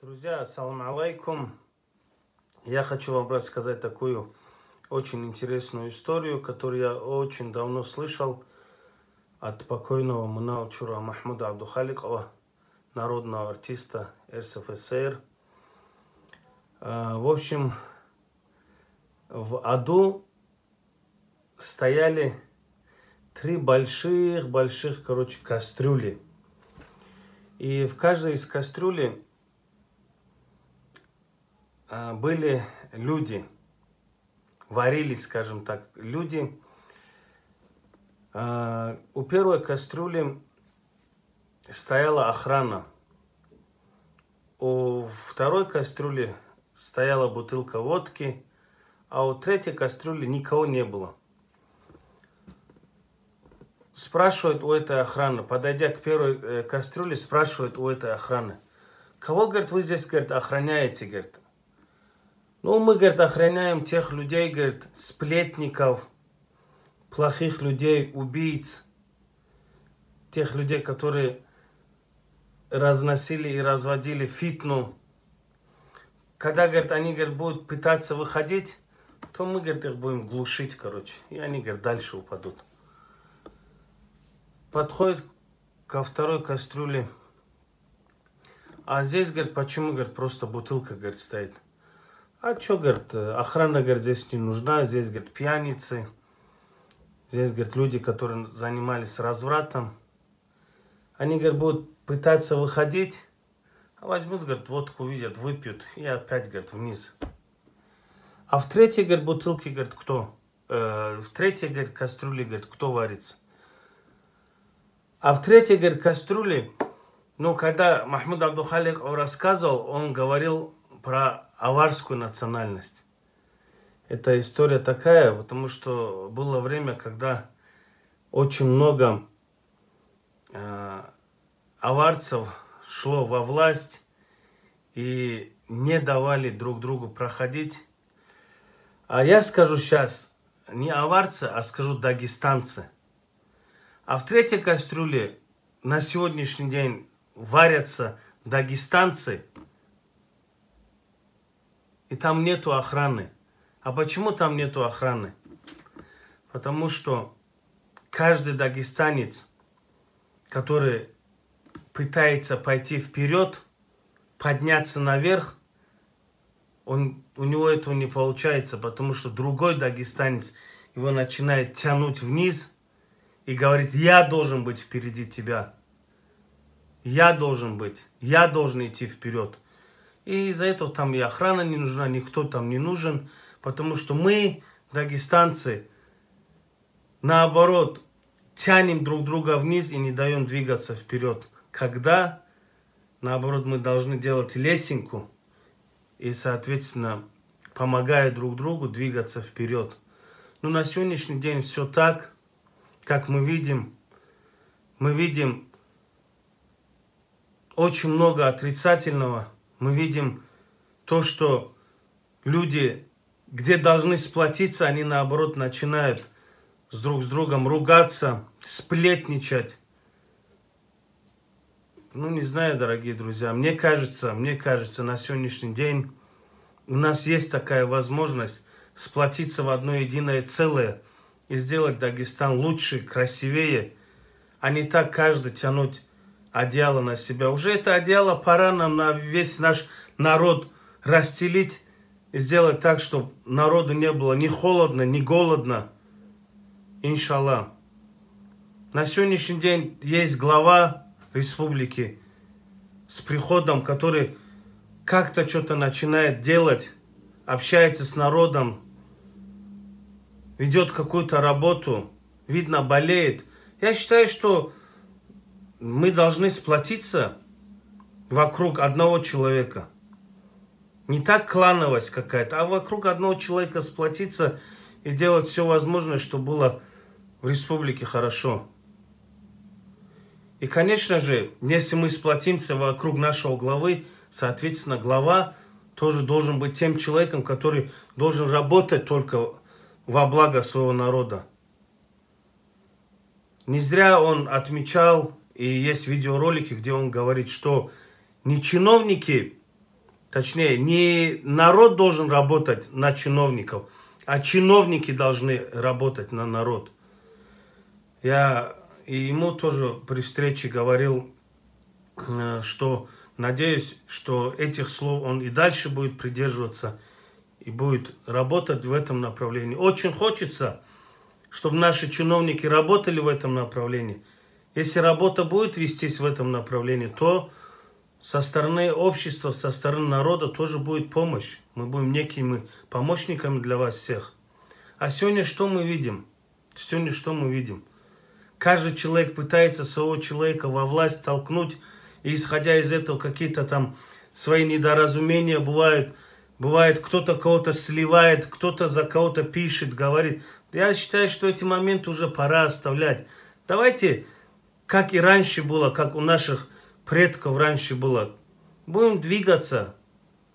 Друзья, салам алейкум. Я хочу вам рассказать такую очень интересную историю, которую я очень давно слышал от покойного Муналчура Махмуда Абдухаликова, народного артиста РСФСР. А, в общем, в аду стояли три больших-больших, короче, кастрюли. И в каждой из кастрюли а, были люди, варились, скажем так, люди. А, у первой кастрюли стояла охрана. У второй кастрюли стояла бутылка водки, а у третьей кастрюли никого не было. Спрашивают у этой охраны, подойдя к первой э, кастрюле, спрашивают у этой охраны, кого, говорит, вы здесь, говорит, охраняете, говорит. Ну, мы, говорит, охраняем тех людей, говорит, сплетников, плохих людей, убийц, тех людей, которые разносили и разводили фитну. Когда, говорит, они, говорит, будут пытаться выходить, то мы, говорит, их будем глушить, короче. И они, говорит, дальше упадут. Подходит ко второй кастрюле. А здесь, говорит, почему, говорит, просто бутылка, говорит, стоит. А что, говорит, охрана, говорит, здесь не нужна, здесь, говорит, пьяницы, здесь, говорит, люди, которые занимались развратом. Они, говорит, будут пытаться выходить, а возьмут, говорит, водку увидят, выпьют и опять, говорит, вниз. А в третьей, говорит, бутылке, говорит, кто? Э, в третьей, говорит, кастрюле, говорит, кто варится? А в третьей, говорит, кастрюле, ну, когда Махмуд Абдухалик рассказывал, он говорил про аварскую национальность. Эта история такая, потому что было время, когда очень много э, аварцев шло во власть и не давали друг другу проходить. А я скажу сейчас не аварцы, а скажу дагестанцы. А в третьей кастрюле на сегодняшний день варятся дагестанцы – и там нету охраны. А почему там нету охраны? Потому что каждый дагестанец, который пытается пойти вперед, подняться наверх, он, у него этого не получается, потому что другой дагестанец его начинает тянуть вниз и говорит, я должен быть впереди тебя. Я должен быть, я должен идти вперед. И из-за этого там и охрана не нужна, никто там не нужен. Потому что мы, дагестанцы, наоборот, тянем друг друга вниз и не даем двигаться вперед. Когда, наоборот, мы должны делать лесенку и, соответственно, помогая друг другу двигаться вперед. Но ну, на сегодняшний день все так, как мы видим. Мы видим очень много отрицательного – мы видим то, что люди, где должны сплотиться, они наоборот начинают с друг с другом ругаться, сплетничать. Ну, не знаю, дорогие друзья, мне кажется, мне кажется, на сегодняшний день у нас есть такая возможность сплотиться в одно единое целое и сделать Дагестан лучше, красивее, а не так каждый тянуть одеяло на себя. Уже это одеяло пора нам на весь наш народ расстелить, сделать так, чтобы народу не было ни холодно, ни голодно. иншалла На сегодняшний день есть глава республики с приходом, который как-то что-то начинает делать, общается с народом, ведет какую-то работу, видно, болеет. Я считаю, что мы должны сплотиться вокруг одного человека. Не так клановость какая-то, а вокруг одного человека сплотиться и делать все возможное, чтобы было в республике хорошо. И, конечно же, если мы сплотимся вокруг нашего главы, соответственно, глава тоже должен быть тем человеком, который должен работать только во благо своего народа. Не зря он отмечал и есть видеоролики, где он говорит, что не чиновники, точнее, не народ должен работать на чиновников, а чиновники должны работать на народ. Я и ему тоже при встрече говорил, э, что надеюсь, что этих слов он и дальше будет придерживаться и будет работать в этом направлении. Очень хочется, чтобы наши чиновники работали в этом направлении – если работа будет вестись в этом направлении, то со стороны общества, со стороны народа тоже будет помощь. Мы будем некими помощниками для вас всех. А сегодня что мы видим? Сегодня что мы видим? Каждый человек пытается своего человека во власть толкнуть, и исходя из этого какие-то там свои недоразумения бывают. Бывает, кто-то кого-то сливает, кто-то за кого-то пишет, говорит. Я считаю, что эти моменты уже пора оставлять. Давайте как и раньше было, как у наших предков раньше было. Будем двигаться.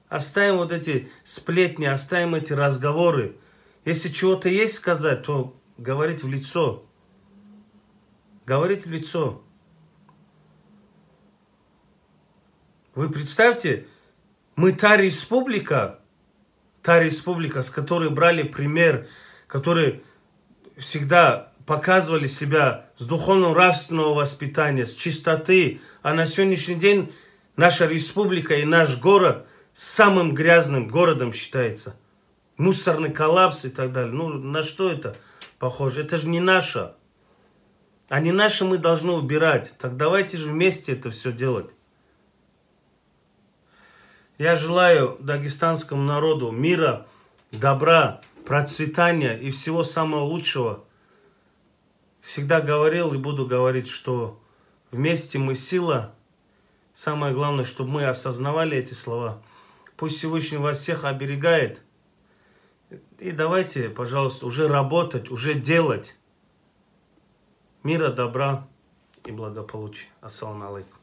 Оставим вот эти сплетни, оставим эти разговоры. Если чего-то есть сказать, то говорить в лицо. Говорить в лицо. Вы представьте, мы та республика, та республика, с которой брали пример, который всегда показывали себя с духовно-нравственного воспитания, с чистоты. А на сегодняшний день наша республика и наш город самым грязным городом считается. Мусорный коллапс и так далее. Ну, на что это похоже? Это же не наше. А не наше мы должны убирать. Так давайте же вместе это все делать. Я желаю дагестанскому народу мира, добра, процветания и всего самого лучшего – всегда говорил и буду говорить, что вместе мы сила. Самое главное, чтобы мы осознавали эти слова. Пусть Всевышний вас всех оберегает. И давайте, пожалуйста, уже работать, уже делать. Мира, добра и благополучия. Ассаламу алейкум.